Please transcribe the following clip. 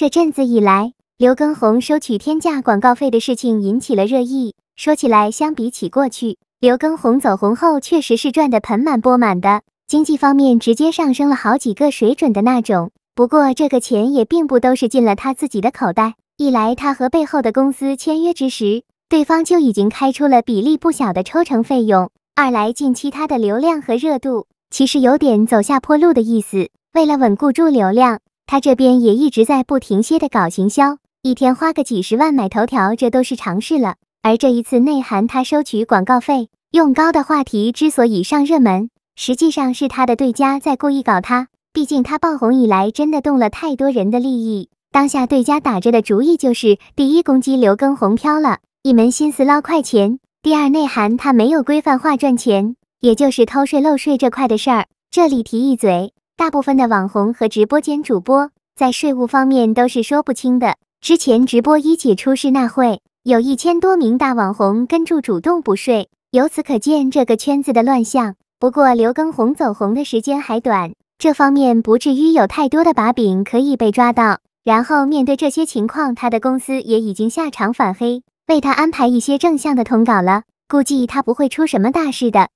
这阵子以来，刘畊宏收取天价广告费的事情引起了热议。说起来，相比起过去，刘畊宏走红后确实是赚得盆满钵满的，经济方面直接上升了好几个水准的那种。不过，这个钱也并不都是进了他自己的口袋。一来，他和背后的公司签约之时，对方就已经开出了比例不小的抽成费用；二来，近期他的流量和热度其实有点走下坡路的意思，为了稳固住流量。他这边也一直在不停歇的搞行销，一天花个几十万买头条，这都是常事了。而这一次内涵他收取广告费，用高的话题之所以上热门，实际上是他的对家在故意搞他。毕竟他爆红以来，真的动了太多人的利益。当下对家打着的主意就是：第一，攻击刘畊宏飘了，一门心思捞快钱；第二，内涵他没有规范化赚钱，也就是偷税漏税这块的事儿。这里提一嘴。大部分的网红和直播间主播在税务方面都是说不清的。之前直播一姐出事那会，有一千多名大网红跟住主动补税，由此可见这个圈子的乱象。不过刘畊宏走红的时间还短，这方面不至于有太多的把柄可以被抓到。然后面对这些情况，他的公司也已经下场反黑，为他安排一些正向的通稿了，估计他不会出什么大事的。